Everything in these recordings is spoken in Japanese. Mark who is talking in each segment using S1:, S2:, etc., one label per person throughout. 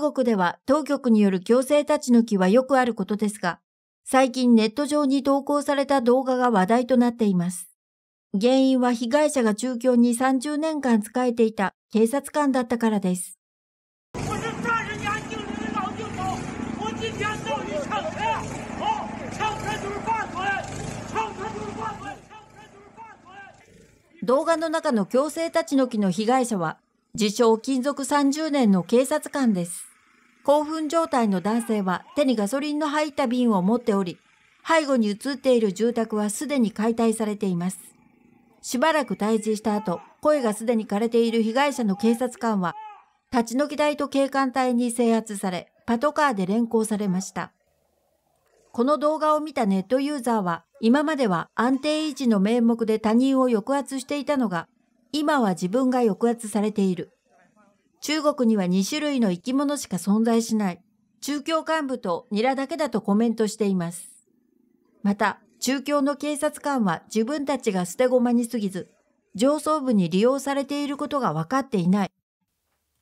S1: 中国では当局による強制立ち退きはよくあることですが、最近ネット上に投稿された動画が話題となっています。原因は被害者が中共に30年間仕えていた警察官だったからです。動画の中の強制立ち退きの被害者は、自称勤続30年の警察官です。興奮状態の男性は手にガソリンの入った瓶を持っており、背後に映っている住宅はすでに解体されています。しばらく退治した後、声がすでに枯れている被害者の警察官は、立ち退き隊と警官隊に制圧され、パトカーで連行されました。この動画を見たネットユーザーは、今までは安定維持の名目で他人を抑圧していたのが、今は自分が抑圧されている。中国には2種類の生き物しか存在しない。中共幹部とニラだけだとコメントしています。また、中共の警察官は自分たちが捨て駒に過ぎず、上層部に利用されていることが分かっていない。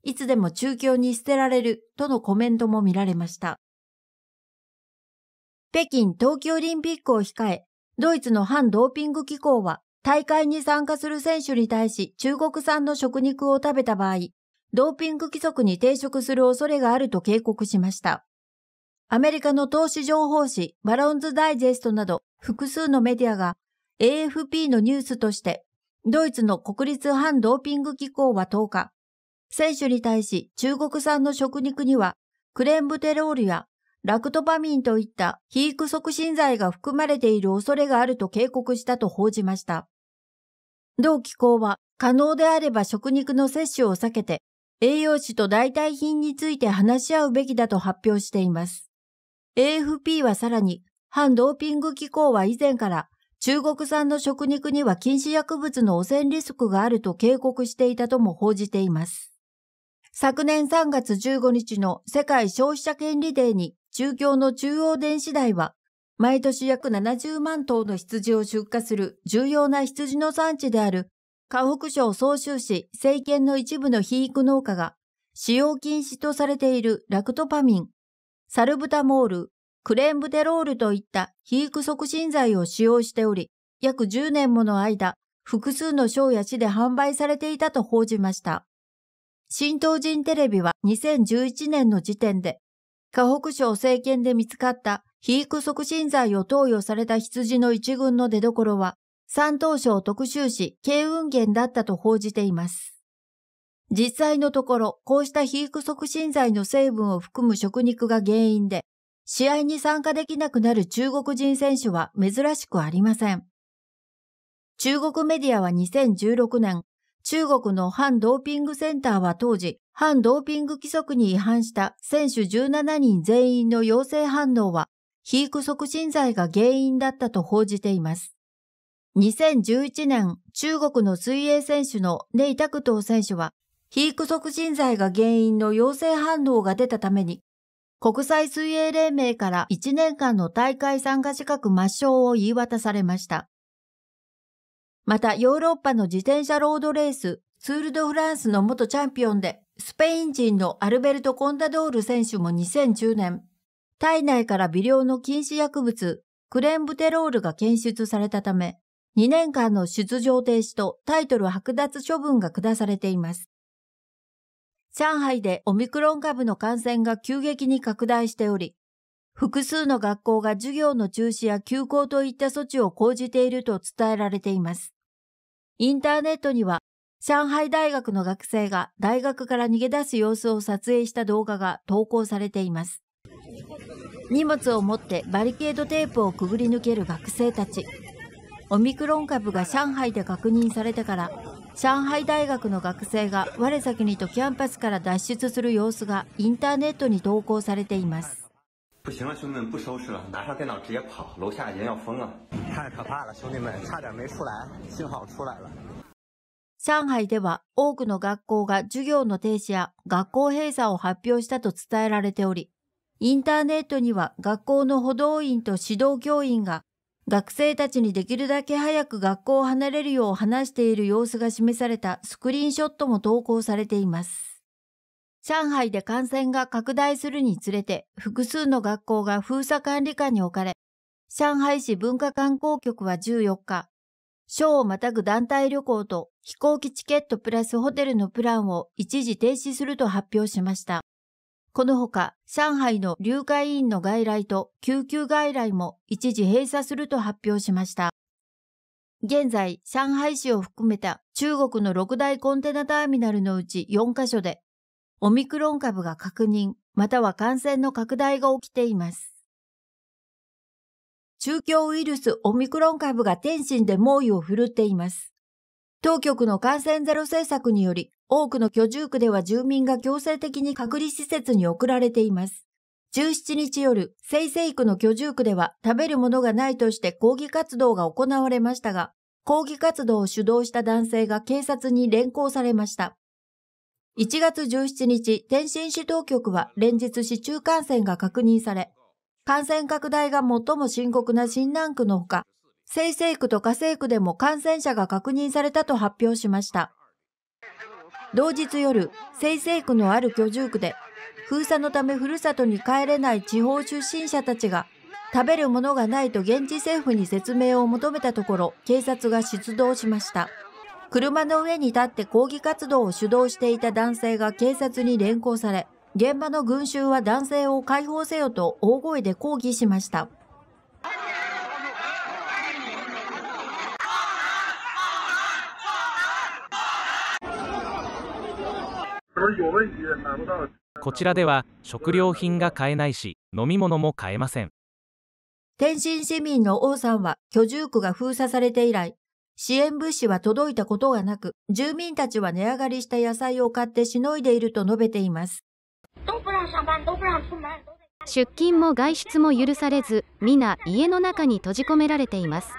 S1: いつでも中共に捨てられるとのコメントも見られました。北京冬季オリンピックを控え、ドイツの反ドーピング機構は大会に参加する選手に対し中国産の食肉を食べた場合、ドーピング規則に抵触する恐れがあると警告しました。アメリカの投資情報誌バロンズダイジェストなど複数のメディアが AFP のニュースとしてドイツの国立反ドーピング機構は10日、選手に対し中国産の食肉にはクレンブテロールやラクトパミンといった皮育促進剤が含まれている恐れがあると警告したと報じました。同機構は可能であれば食肉の摂取を避けて栄養士と代替品について話し合うべきだと発表しています。AFP はさらに、反ドーピング機構は以前から中国産の食肉には禁止薬物の汚染リスクがあると警告していたとも報じています。昨年3月15日の世界消費者権利デーに中京の中央電子台は毎年約70万頭の羊を出荷する重要な羊の産地である河北省総州市政権の一部の肥育農家が、使用禁止とされているラクトパミン、サルブタモール、クレンブテロールといった肥育促進剤を使用しており、約10年もの間、複数の省や市で販売されていたと報じました。新東人テレビは2011年の時点で、河北省政権で見つかった肥育促進剤を投与された羊の一群の出所は、三等賞特集誌、慶運源だったと報じています。実際のところ、こうした皮膚促進剤の成分を含む食肉が原因で、試合に参加できなくなる中国人選手は珍しくありません。中国メディアは2016年、中国の反ドーピングセンターは当時、反ドーピング規則に違反した選手17人全員の陽性反応は、皮膚促進剤が原因だったと報じています。2011年、中国の水泳選手のネイタクトー選手は、皮膚促進剤が原因の陽性反応が出たために、国際水泳連盟から1年間の大会参加資格抹消を言い渡されました。また、ヨーロッパの自転車ロードレース、ツール・ド・フランスの元チャンピオンで、スペイン人のアルベルト・コンダドール選手も2010年、体内から微量の禁止薬物、クレンブテロールが検出されたため、2年間の出場停止とタイトル剥奪処分が下されています。上海でオミクロン株の感染が急激に拡大しており、複数の学校が授業の中止や休校といった措置を講じていると伝えられています。インターネットには、上海大学の学生が大学から逃げ出す様子を撮影した動画が投稿されています。荷物を持ってバリケードテープをくぐり抜ける学生たち。オミクロン株が上海で確認されてから、上海大学の学生が我先にとキャンパスから脱出する様子がインターネットに投稿されています。
S2: 不行了，兄弟们，不收拾了，拿上电脑直接跑，楼下人要疯了，太可怕了，兄弟们，差点没出来，幸好出来了。
S1: 上海では多くの学校が授業の停止や学校閉鎖を発表したと伝えられており、インターネットには学校の補導員と指導教員が学生たちにできるだけ早く学校を離れるよう話している様子が示されたスクリーンショットも投稿されています。上海で感染が拡大するにつれて、複数の学校が封鎖管理下に置かれ、上海市文化観光局は14日、省をまたぐ団体旅行と飛行機チケットプラスホテルのプランを一時停止すると発表しました。このほか、上海の流会院の外来と救急外来も一時閉鎖すると発表しました。現在、上海市を含めた中国の6大コンテナターミナルのうち4カ所で、オミクロン株が確認、または感染の拡大が起きています。中共ウイルスオミクロン株が天津で猛威を振るっています。当局の感染ゼロ政策により、多くの居住区では住民が強制的に隔離施設に送られています。17日夜、生成区の居住区では食べるものがないとして抗議活動が行われましたが、抗議活動を主導した男性が警察に連行されました。1月17日、天津市当局は連日市中感染が確認され、感染拡大が最も深刻な新南区のほか、生成区と河西区でも感染者が確認されたと発表しました。同日夜、清々区のある居住区で、封鎖のためふるさとに帰れない地方出身者たちが、食べるものがないと現地政府に説明を求めたところ、警察が出動しました。車の上に立って抗議活動を主導していた男性が警察に連行され、現場の群衆は男性を解放せよと大声で抗議しました。
S2: こちらでは食料品が買えないし、飲み物も買えません。
S1: 天津市民の王さんは居住区が封鎖されて以来、支援物資は届いたことがなく、住民たちは値上がりした野菜を買ってしのいでいると述べています。
S3: 出勤も外出も許されず、皆家の中に閉じ込められています。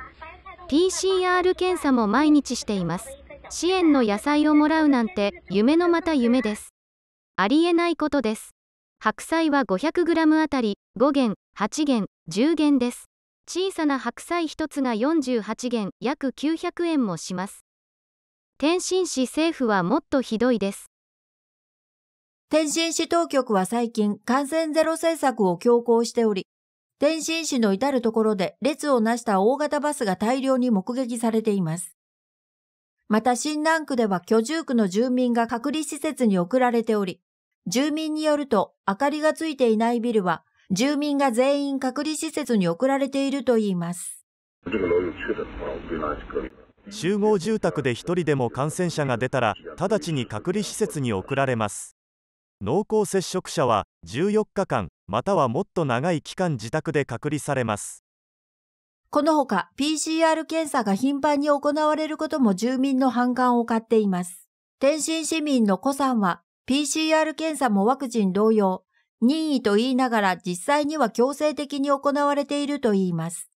S3: PCR 検査も毎日しています。支援の野菜をもらうなんて夢のまた夢です。ありえないことです。白菜は 500g あたり5元、8元、10元です。小さな白菜1つが48元、約900円もします。天津市政府は
S1: もっとひどいです。天津市当局は最近感染ゼロ政策を強行しており、天津市の至るところで列をなした大型バスが大量に目撃されています。また新南区では居住区の住民が隔離施設に送られており、住民によると明かりがついていないビルは住民が全員隔離施設に送られているといいます。
S2: 集合住宅で1人でも感染者が出たら直ちに隔離施設に送られます。濃厚接触者は14日間またはもっと長い期間自宅で隔離されます。
S1: このほか PCR 検査が頻繁に行われることも住民の反感を買っています。天津市民の古さんは PCR 検査もワクチン同様、任意と言いながら実際には強制的に行われていると言います。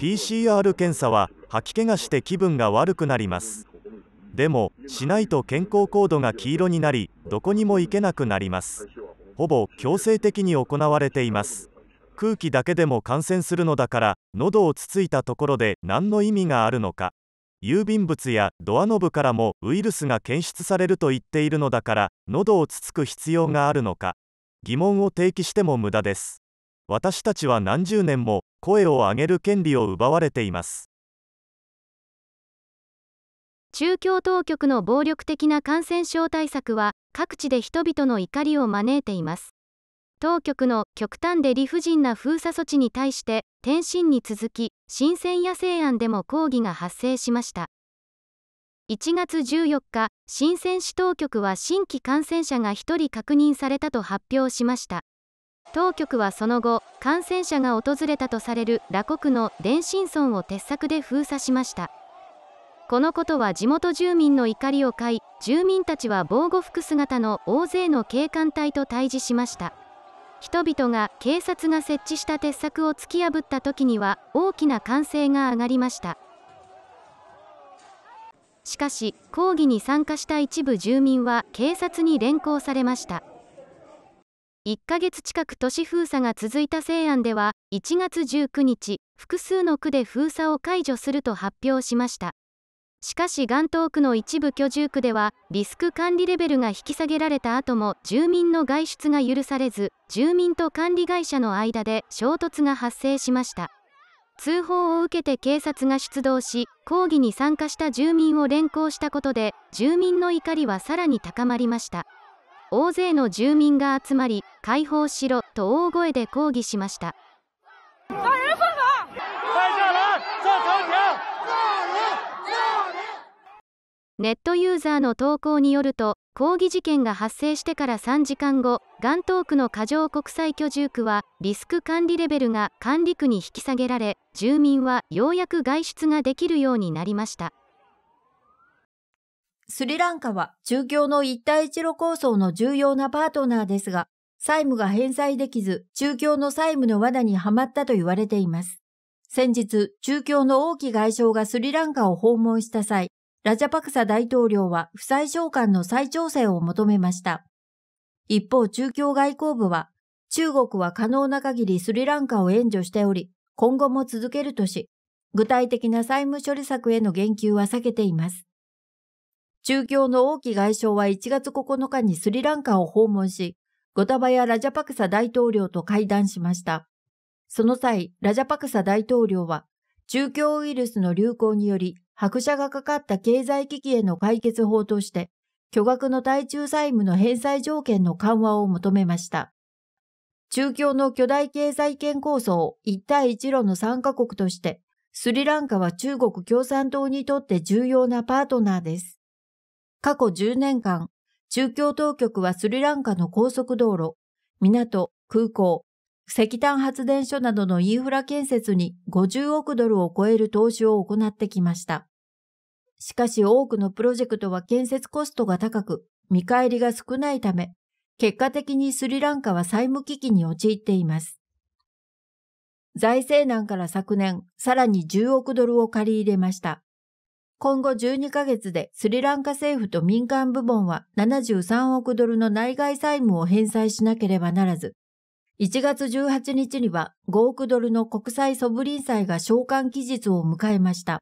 S2: PCR 検査は吐き気がして気分が悪くなります。でも、しないと健康コードが黄色になり、どこにも行けなくなります。ほぼ強制的に行われています。空気だけでも感染するのだから喉をつついたところで何の意味があるのか郵便物やドアノブからもウイルスが検出されると言っているのだから喉をつつく必要があるのか疑問を提起しても無駄です私たちは何十年も声を上げる権利を奪われています
S3: 中共当局の暴力的な感染症対策は各地で人々の怒りを招いています当局の極端で理不尽な封鎖措置に対して天津に続き新鮮野生案でも抗議が発生しました1月14日新セン市当局は新規感染者が1人確認されたと発表しました当局はその後感染者が訪れたとされる羅国の電信村を鉄柵で封鎖しましたこのことは地元住民の怒りを買い住民たちは防護服姿の大勢の警官隊と対峙しました人々が警察が設置した鉄柵を突き破った時には大きな歓声が上がりましたしかし抗議に参加した一部住民は警察に連行されました1ヶ月近く都市封鎖が続いた西安では1月19日複数の区で封鎖を解除すると発表しましたしかし岩東区の一部居住区ではリスク管理レベルが引き下げられた後も住民の外出が許されず住民と管理会社の間で衝突が発生しました通報を受けて警察が出動し抗議に参加した住民を連行したことで住民の怒りはさらに高まりました大勢の住民が集まり解放しろと大声で抗議しましたネットユーザーの投稿によると抗議事件が発生してから3時間後岩東区の過剰国際居住区はリスク管理レベルが管理区に引き下げられ住民はようやく外出ができるようになりました
S1: スリランカは中共の一帯一路構想の重要なパートナーですが債務が返済できず中共の債務の罠にはまったと言われています先日中共の王毅外相がスリランカを訪問した際ラジャパクサ大統領は負債償還の再調整を求めました。一方、中共外交部は、中国は可能な限りスリランカを援助しており、今後も続けるとし、具体的な債務処理策への言及は避けています。中共の王毅外相は1月9日にスリランカを訪問し、ゴタバヤ・ラジャパクサ大統領と会談しました。その際、ラジャパクサ大統領は、中共ウイルスの流行により、白車がかかった経済危機への解決法として、巨額の対中債務の返済条件の緩和を求めました。中共の巨大経済圏構想一帯一路の参加国として、スリランカは中国共産党にとって重要なパートナーです。過去10年間、中共当局はスリランカの高速道路、港、空港、石炭発電所などのインフラ建設に50億ドルを超える投資を行ってきました。しかし多くのプロジェクトは建設コストが高く、見返りが少ないため、結果的にスリランカは債務危機に陥っています。財政難から昨年、さらに10億ドルを借り入れました。今後12ヶ月でスリランカ政府と民間部門は73億ドルの内外債務を返済しなければならず、1月18日には5億ドルの国際ソブリン債が召喚期日を迎えました。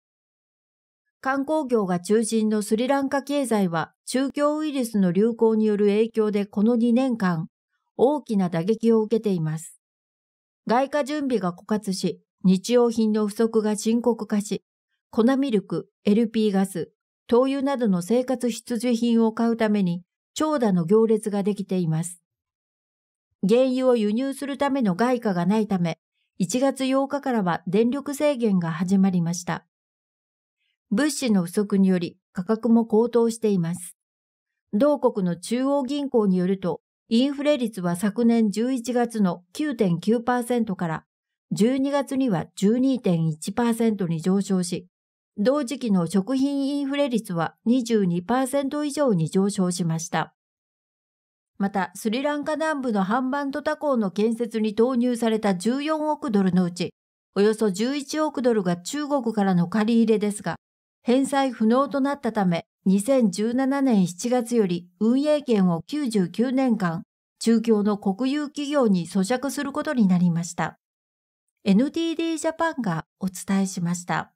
S1: 観光業が中心のスリランカ経済は中共ウイルスの流行による影響でこの2年間大きな打撃を受けています。外貨準備が枯渇し、日用品の不足が深刻化し、粉ミルク、LP ガス、灯油などの生活必需品を買うために長蛇の行列ができています。原油を輸入するための外貨がないため、1月8日からは電力制限が始まりました。物資の不足により価格も高騰しています。同国の中央銀行によると、インフレ率は昨年11月の9.9%から12月には12.1%に上昇し、同時期の食品インフレ率は22%以上に上昇しました。また、スリランカ南部のハンバントタ港の建設に投入された14億ドルのうち、およそ11億ドルが中国からの借り入れですが、返済不能となったため、2017年7月より運営権を99年間、中共の国有企業に咀嚼することになりました。NTD ジャパンがお伝えしました。